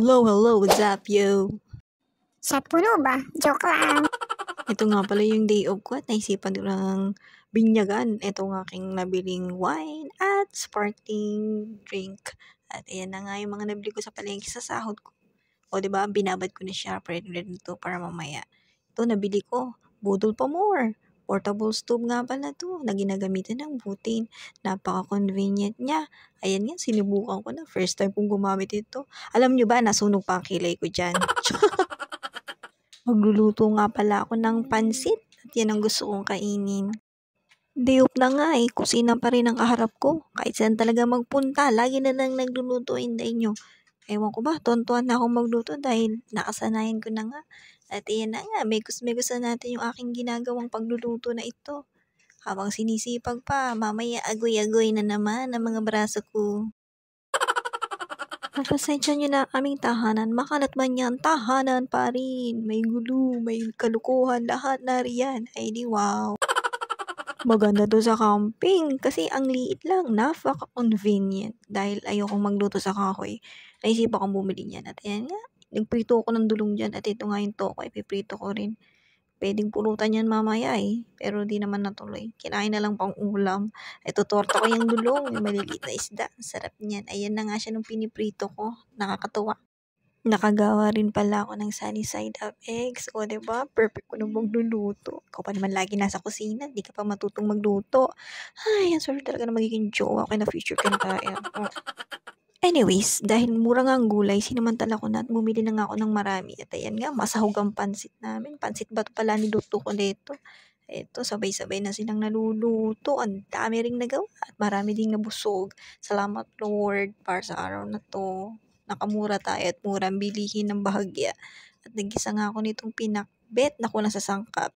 Hello, hello, what's up, yo? Set puno ba? Joke lang. Ito nga pala yung day of ko at naisipan ko lang binyagan. Ito ang aking nabiling wine at sparkling drink. At ayan na nga yung mga nabili ko sa palengke sa sahod ko. O diba, binabad ko na siya, ready na to para mamaya. Ito nabili ko, budol pa more. Portable stove nga pala to na ginagamitan ng butin. Napaka-convenient niya. Ayan nga, sinubukan ko na. First time kong gumamit ito. Alam nyo ba, nasunog pa ang kilay ko dyan. Magluluto nga pala ako ng pansit at yan ang gusto kong kainin. Day na nga eh, kusina pa rin ang kaharap ko. Kahit saan talaga magpunta, lagi na lang nagluluto hindi the inyo. Ewan ko ba, tontuan na akong magluto dahil nakasanayan ko na nga at iyan na nga, may gusto natin yung aking ginagawang pagluluto na ito. Habang sinisipag pa, mamaya agoy-agoy na naman ang mga braso ko. Nakasensya niyo na aming tahanan. Makalat man yan, tahanan pa rin. May gulo, may kalukuhan, lahat na riyan. Ay di wow. Maganda to sa camping kasi ang liit lang, napaka-convenient. Dahil ayokong magluto sa kahoy, naisip akong bumili niyan. At ayan nga, Nagprito ako ng dulong dyan at ito nga yung toko, ipiprito ko rin. Pwedeng pulutan yan mamaya eh, pero di naman natuloy. Kinain na lang pang ulam. Ito torta ko yung dulong, yung maliliit na isda. Sarap niyan. Ayan na nga siya nung piniprito ko. Nakakatuwa. Nakagawa rin pala ako ng sunny side up eggs. O, ba diba? Perfect ko na magluluto. Ikaw pa naman lagi nasa kusina. Di ka pa matutong magluto. Ay, ang sorry talaga na magiging jowa ko na future ka na tayo. Anyways, dahil mura nga ang gulay, sinamantala ko na at bumili na nga ako ng marami. At ayan nga, masahog ang pansit namin. Pansit ba pala niluto ko dito? Ito, sabay-sabay na silang naluluto. Ang dami ring nagawa at marami ding nabusog. Salamat Lord para sa araw na to. Nakamura tayo at murang bilihin ng bahagya. At nagisa nga ako nitong pinakbet na ko nasasangkap.